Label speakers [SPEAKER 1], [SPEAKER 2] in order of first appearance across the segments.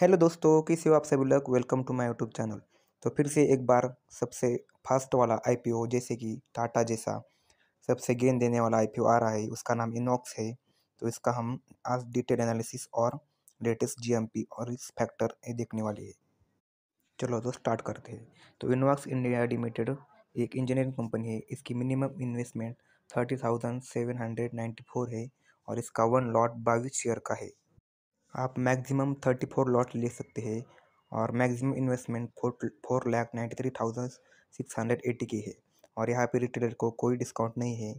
[SPEAKER 1] Hello दोस्तों किस आप सभी लोग welcome to my YouTube channel तो फिर से एक बार सबसे फास्ट वाला आईपीओ जैसे कि टाटा जैसा सबसे गेन देने वाला आईपीओ आ रहा है उसका नाम इनॉक्स है तो इसका हम आज डिटेल एनालिसिस और लेटेस्ट जीएमपी और इस फैक्टर ये देखने वाले है चलो तो स्टार्ट करते हैं तो इनॉक्स इंडिया लिमिटेड एक इंजीनियरिंग कंपनी है इसकी minimum investment thirty thousand seven hundred ninety four है और इसका वन लॉट बाईस शेयर का है आप मैक्सिमम थर्टी फोर लॉट ले सकते हैं और maximum investment four four lakh ninety three thousand six hundred eighty की है और यहाँ पे रिटेलर को कोई डिस्काउंट नहीं है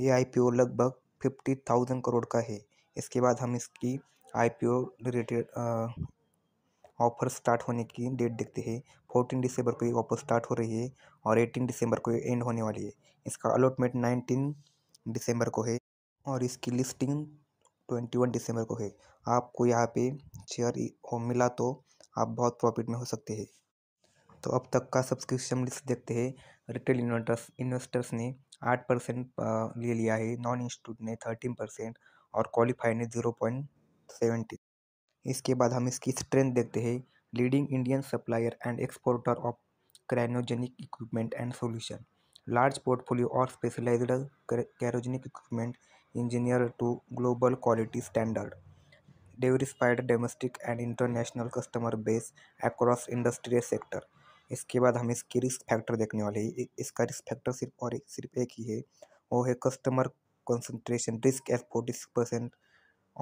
[SPEAKER 1] ये आई लगभग फिफ्टी थाउजेंड करोड़ का है इसके बाद हम इसकी I P related offer start होने की डेट देखते हैं फोर्टीन दिसंबर को ये ऑफर स्टार्ट हो रही है और एटीन दिसंबर को ये एंड होने वाली है इसका अलॉटमेंट नाइनटीन दिसंबर को है और इसकी लिस्टिंग ट्वेंटी वन दिसंबर को है आपको यहाँ पे शेयर मिला तो आप बहुत प्रॉफिट में हो सकते हैं तो अब तक का सब्सक्रिप्शन लिस्ट देखते हैं रिटेल इन्वेस्टर्स इन्वेस्टर्स ने आठ परसेंट ले लिया है नॉन इंस्टीट्यूट ने थर्टीन परसेंट और क्वालिफाई ने जीरो पॉइंट सेवेंटी इसके बाद हम इसकी स्ट्रेंथ देखते हैं leading Indian supplier and exporter of cryogenic equipment and solution large portfolio और specialised cryogenic equipment engineer to global quality standard. diversified domestic and international customer base across industrial sector इसके बाद हम इसके रिस्क फैक्टर देखने वाले हैं इसका risk factor सिर्फ और एक सिर्फ एक ही है वो है customer concentration risk as forty six percent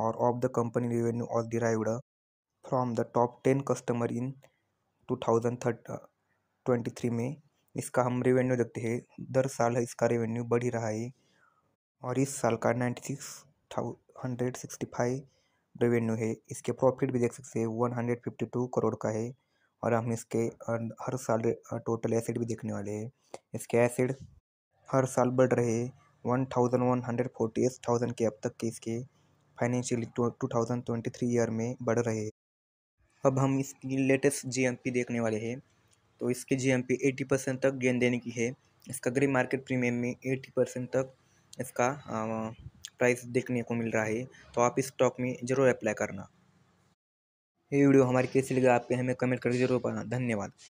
[SPEAKER 1] और of the company revenue all derived from the top ten customer in two thousand twenty three में इसका हम रेवेन्यू देखते हैं दर साल इसका रेवेन्यू बढ़ ही रहा है और इस साल का ninety six hundred sixty five revenue है इसके प्रॉफिट भी देख सकते हैं one hundred fifty two crore का है और हम इसके हर साल टोटल एसिड भी देखने वाले हैं इसके एसिड हर साल बढ़ रहे one thousand one hundred forty eight thousand के अब तक के इसके financial two thousand twenty three year में बढ़ रहे अब हम इसकी लेटेस्ट जीएमपी देखने वाले हैं तो इसकी जीएमपी एटी परसेंट तक गेंद देने की है इसका ग्रे मार्केट प्रीमियम में एटी परसेंट तक इसका प्राइस देखने को मिल रहा है तो आप इस स्टॉक में ज़रूर अप्लाई करना ये वीडियो हमारी कैसी लगी आपके हमें कमेंट करके जरूर बताना धन्यवाद